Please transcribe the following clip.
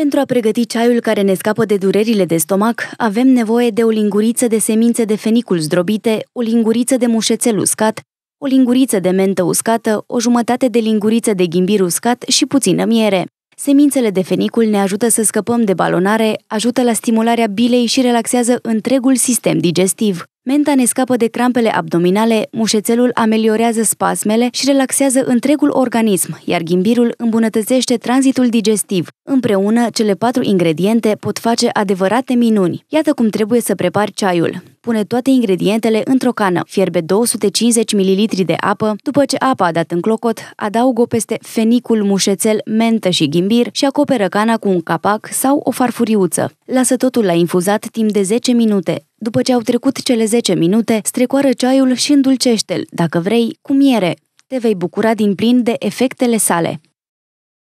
Pentru a pregăti ceaiul care ne scapă de durerile de stomac, avem nevoie de o linguriță de semințe de fenicul zdrobite, o linguriță de mușețel uscat, o linguriță de mentă uscată, o jumătate de linguriță de ghimbir uscat și puțină miere. Semințele de fenicul ne ajută să scăpăm de balonare, ajută la stimularea bilei și relaxează întregul sistem digestiv. Menta ne scapă de crampele abdominale, mușețelul ameliorează spasmele și relaxează întregul organism, iar ghimbirul îmbunătățește tranzitul digestiv. Împreună, cele patru ingrediente pot face adevărate minuni. Iată cum trebuie să prepari ceaiul. Pune toate ingredientele într-o cană, fierbe 250 ml de apă, după ce apa a dat în clocot, adaugă peste fenicul, mușețel, mentă și ghimbir și acoperă cana cu un capac sau o farfuriuță. Lasă totul la infuzat timp de 10 minute, după ce au trecut cele 10 minute, strecoară ceaiul și îndulcește-l, dacă vrei, cu miere. Te vei bucura din plin de efectele sale.